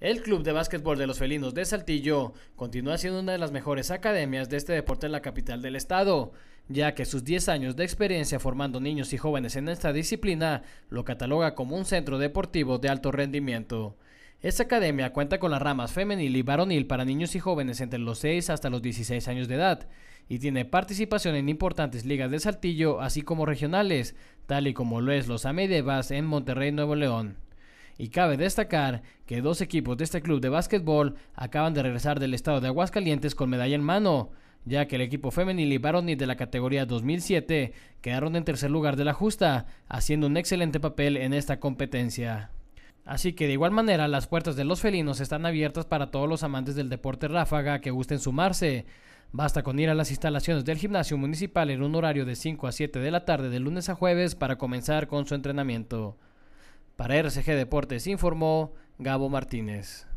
El Club de Básquetbol de los Felinos de Saltillo continúa siendo una de las mejores academias de este deporte en la capital del estado, ya que sus 10 años de experiencia formando niños y jóvenes en esta disciplina lo cataloga como un centro deportivo de alto rendimiento. Esta academia cuenta con las ramas femenil y varonil para niños y jóvenes entre los 6 hasta los 16 años de edad y tiene participación en importantes ligas de Saltillo así como regionales, tal y como lo es los Amedevas en Monterrey Nuevo León y cabe destacar que dos equipos de este club de básquetbol acaban de regresar del estado de Aguascalientes con medalla en mano, ya que el equipo femenil y varonil de la categoría 2007 quedaron en tercer lugar de la justa, haciendo un excelente papel en esta competencia. Así que de igual manera las puertas de los felinos están abiertas para todos los amantes del deporte ráfaga que gusten sumarse. Basta con ir a las instalaciones del gimnasio municipal en un horario de 5 a 7 de la tarde de lunes a jueves para comenzar con su entrenamiento. Para RCG Deportes informó Gabo Martínez.